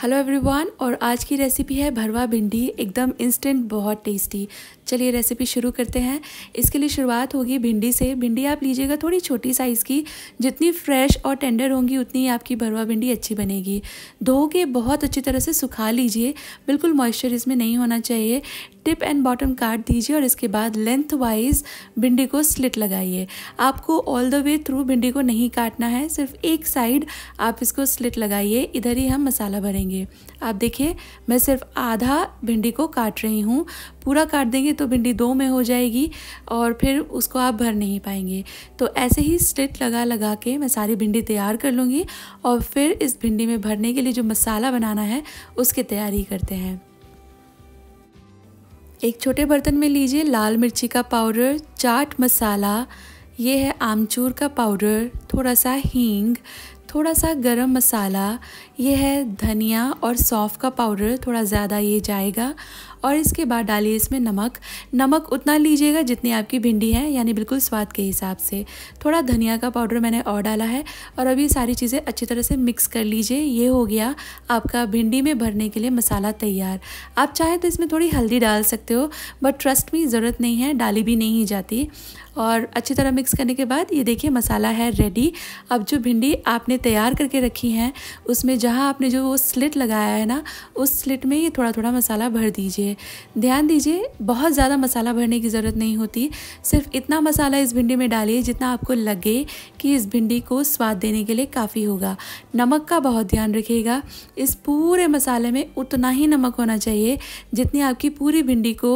hello everyone और आज की रेसिपी है भरवा भिंडी एकदम इंस्टेंट बहुत टेस्टी चलिए रेसिपी शुरू करते हैं इसके लिए शुरुआत होगी भिंडी से भिंडी आप लीजिएगा थोड़ी छोटी साइज़ की जितनी फ्रेश और टेंडर होंगी उतनी ही आपकी भरवा भिंडी अच्छी बनेगी धो के बहुत अच्छी तरह से सुखा लीजिए बिल्कुल मॉइस्चर इसमें नहीं होना चाहिए टिप एंड बॉटम काट दीजिए और इसके बाद लेंथ वाइज भिंडी को स्लिट लगाइए आपको ऑल द वे थ्रू भिंडी को नहीं काटना है सिर्फ एक साइड आप इसको स्लिट लगाइए इधर ही हम मसाला भरेंगे आप देखिए मैं सिर्फ आधा भिंडी को काट रही हूँ पूरा काट देंगे तो भिंडी दो में हो जाएगी और फिर उसको आप भर नहीं पाएंगे तो ऐसे ही स्लिट लगा लगा के मैं सारी भिंडी तैयार कर लूँगी और फिर इस भिंडी में भरने के लिए जो मसाला बनाना है उसकी तैयारी करते हैं एक छोटे बर्तन में लीजिए लाल मिर्ची का पाउडर चाट मसाला ये है आमचूर का पाउडर थोड़ा सा हींग थोड़ा सा गरम मसाला ये है धनिया और सौफ़ का पाउडर थोड़ा ज़्यादा ये जाएगा और इसके बाद डालिए इसमें नमक नमक उतना लीजिएगा जितनी आपकी भिंडी है यानी बिल्कुल स्वाद के हिसाब से थोड़ा धनिया का पाउडर मैंने और डाला है और अब ये सारी चीज़ें अच्छी तरह से मिक्स कर लीजिए ये हो गया आपका भिंडी में भरने के लिए मसाला तैयार आप चाहे तो इसमें थोड़ी हल्दी डाल सकते हो बट ट्रस्ट में ज़रूरत नहीं है डाली भी नहीं जाती और अच्छी तरह मिक्स करने के बाद ये देखिए मसाला है रेडी अब जो भिंडी आपने तैयार करके रखी है उसमें जहाँ आपने जो वो स्लिट लगाया है ना उस स्लिट में ये थोड़ा थोड़ा मसाला भर दीजिए चाहिए ध्यान दीजिए बहुत ज़्यादा मसाला भरने की ज़रूरत नहीं होती सिर्फ इतना मसाला इस भिंडी में डालिए जितना आपको लगे कि इस भिंडी को स्वाद देने के लिए काफ़ी होगा नमक का बहुत ध्यान रखिएगा इस पूरे मसाले में उतना ही नमक होना चाहिए जितनी आपकी पूरी भिंडी को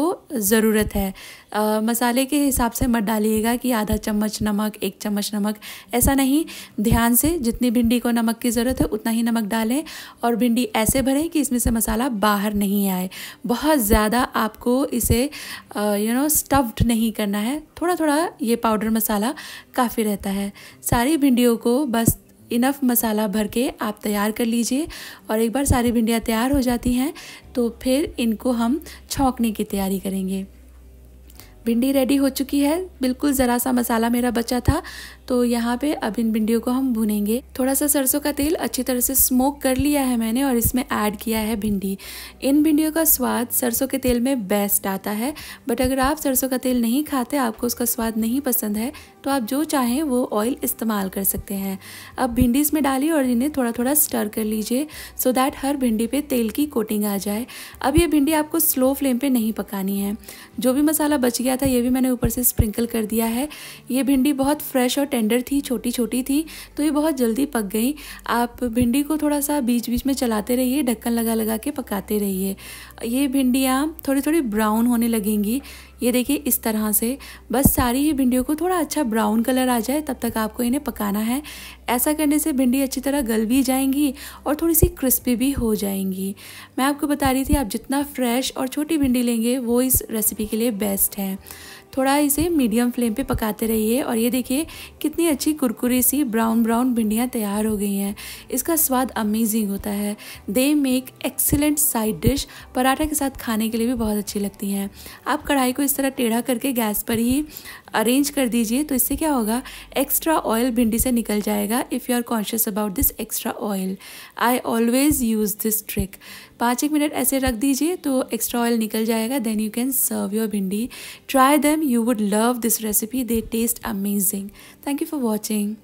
ज़रूरत है आ, मसाले के हिसाब से मत डालिएगा कि आधा चम्मच नमक एक चम्मच नमक ऐसा नहीं ध्यान से जितनी भिंडी को नमक की ज़रूरत है उतना ही नमक डालें और भिंडी ऐसे भरें कि इसमें से मसाला बाहर नहीं आए बहुत ज़्यादा आपको इसे यू नो स्टफ्ड नहीं करना है थोड़ा थोड़ा ये पाउडर मसाला काफ़ी रहता है सारी भिंडियों को बस इनफ मसाला भर के आप तैयार कर लीजिए और एक बार सारी भिंडियाँ तैयार हो जाती हैं तो फिर इनको हम छोंकने की तैयारी करेंगे भिंडी रेडी हो चुकी है बिल्कुल ज़रा सा मसाला मेरा बचा था तो यहाँ पे अब इन भिंडियों को हम भुनेंगे थोड़ा सा सरसों का तेल अच्छी तरह से स्मोक कर लिया है मैंने और इसमें ऐड किया है भिंडी इन भिंडियों का स्वाद सरसों के तेल में बेस्ट आता है बट अगर आप सरसों का तेल नहीं खाते आपको उसका स्वाद नहीं पसंद है तो आप जो चाहें वो ऑयल इस्तेमाल कर सकते हैं अब भिंडी इसमें डालिए और इन्हें थोड़ा थोड़ा स्टर कर लीजिए सो दैट हर भिंडी पे तेल की कोटिंग आ जाए अब ये भिंडी आपको स्लो फ्लेम पे नहीं पकानी है जो भी मसाला बच गया था ये भी मैंने ऊपर से स्प्रिंकल कर दिया है ये भिंडी बहुत फ्रेश और टेंडर थी छोटी छोटी थी तो ये बहुत जल्दी पक गई आप भिंडी को थोड़ा सा बीच बीच में चलाते रहिए ढक्कन लगा लगा के पकाते रहिए ये भिंडियाँ थोड़ी थोड़ी ब्राउन होने लगेंगी ये देखिए इस तरह से बस सारी ही भिंडियों को थोड़ा अच्छा ब्राउन कलर आ जाए तब तक आपको इन्हें पकाना है ऐसा करने से भिंडी अच्छी तरह गल भी जाएंगी और थोड़ी सी क्रिस्पी भी हो जाएंगी मैं आपको बता रही थी आप जितना फ्रेश और छोटी भिंडी लेंगे वो इस रेसिपी के लिए बेस्ट है थोड़ा इसे मीडियम फ्लेम पे पकाते रहिए और ये देखिए कितनी अच्छी कुरकुरी सी ब्राउन ब्राउन भिंडियाँ तैयार हो गई हैं इसका स्वाद अमेजिंग होता है they make excellent side dish paratha के साथ खाने के लिए भी बहुत अच्छी लगती हैं आप कढ़ाई को इस तरह टेढ़ा करके गैस पर ही अरेंज कर दीजिए तो इससे क्या होगा एक्स्ट्रा ऑयल भिंडी से निकल जाएगा if you are conscious about this extra oil I always use this trick पाँच एक मिनट ऐसे रख दीजिए तो एक्स्ट्रा ऑयल निकल जाएगा then you can serve your bhindi try them you would love this recipe they taste amazing thank you for watching